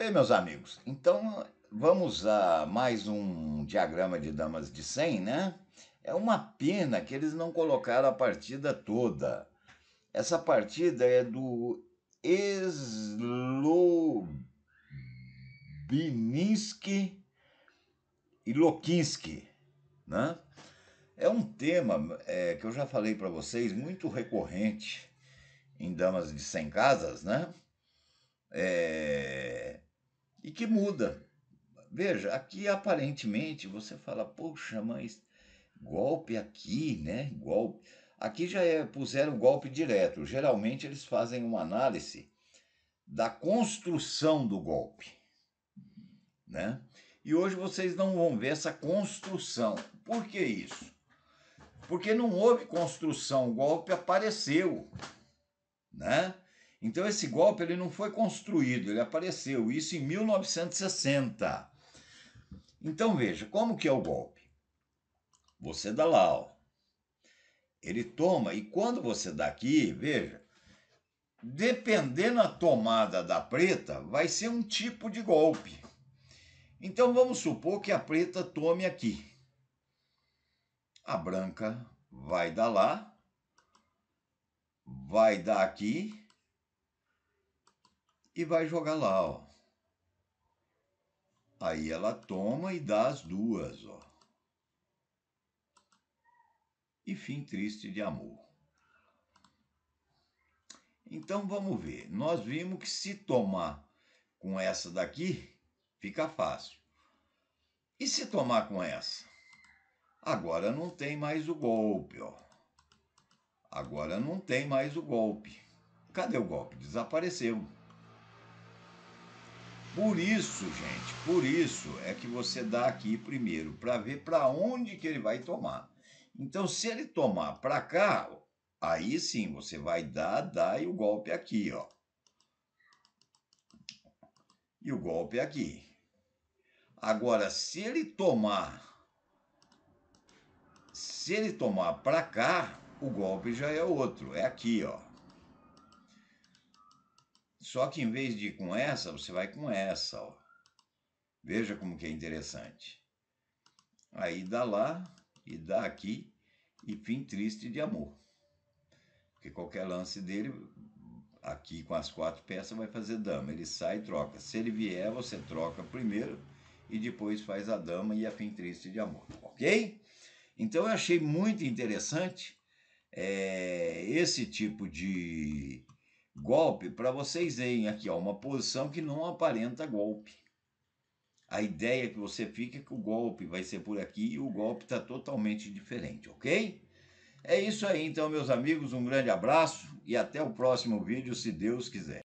Bem, meus amigos, então vamos a mais um diagrama de damas de 100, né? É uma pena que eles não colocaram a partida toda. Essa partida é do Slobininsky e Lokinsky, né? É um tema é, que eu já falei para vocês, muito recorrente em damas de 100 casas, né? É, e que muda. Veja, aqui aparentemente você fala, poxa, mas golpe aqui, né? Golpe. Aqui já é, puseram golpe direto. Geralmente eles fazem uma análise da construção do golpe, né? E hoje vocês não vão ver essa construção. Por que isso? Porque não houve construção, o golpe apareceu, né? Então esse golpe ele não foi construído, ele apareceu, isso em 1960. Então veja, como que é o golpe? Você dá lá, ó. Ele toma e quando você dá aqui, veja, dependendo da tomada da preta, vai ser um tipo de golpe. Então vamos supor que a preta tome aqui. A branca vai dar lá, vai dar aqui e vai jogar lá, ó. Aí ela toma e dá as duas, ó. E fim triste de amor. Então vamos ver. Nós vimos que se tomar com essa daqui, fica fácil. E se tomar com essa? Agora não tem mais o golpe, ó. Agora não tem mais o golpe. Cadê o golpe? Desapareceu. Por isso, gente, por isso é que você dá aqui primeiro para ver para onde que ele vai tomar. Então, se ele tomar para cá, aí sim você vai dar, dar e o golpe aqui, ó. E o golpe aqui. Agora, se ele tomar se ele tomar para cá, o golpe já é outro, é aqui, ó. Só que em vez de ir com essa, você vai com essa. Ó. Veja como que é interessante. Aí dá lá e dá aqui e fim triste de amor. Porque qualquer lance dele, aqui com as quatro peças, vai fazer dama. Ele sai e troca. Se ele vier, você troca primeiro e depois faz a dama e a fim triste de amor. Ok? Então eu achei muito interessante é, esse tipo de Golpe, para vocês verem aqui, ó, uma posição que não aparenta golpe. A ideia que você fica é que o golpe vai ser por aqui e o golpe está totalmente diferente, ok? É isso aí, então, meus amigos. Um grande abraço e até o próximo vídeo, se Deus quiser.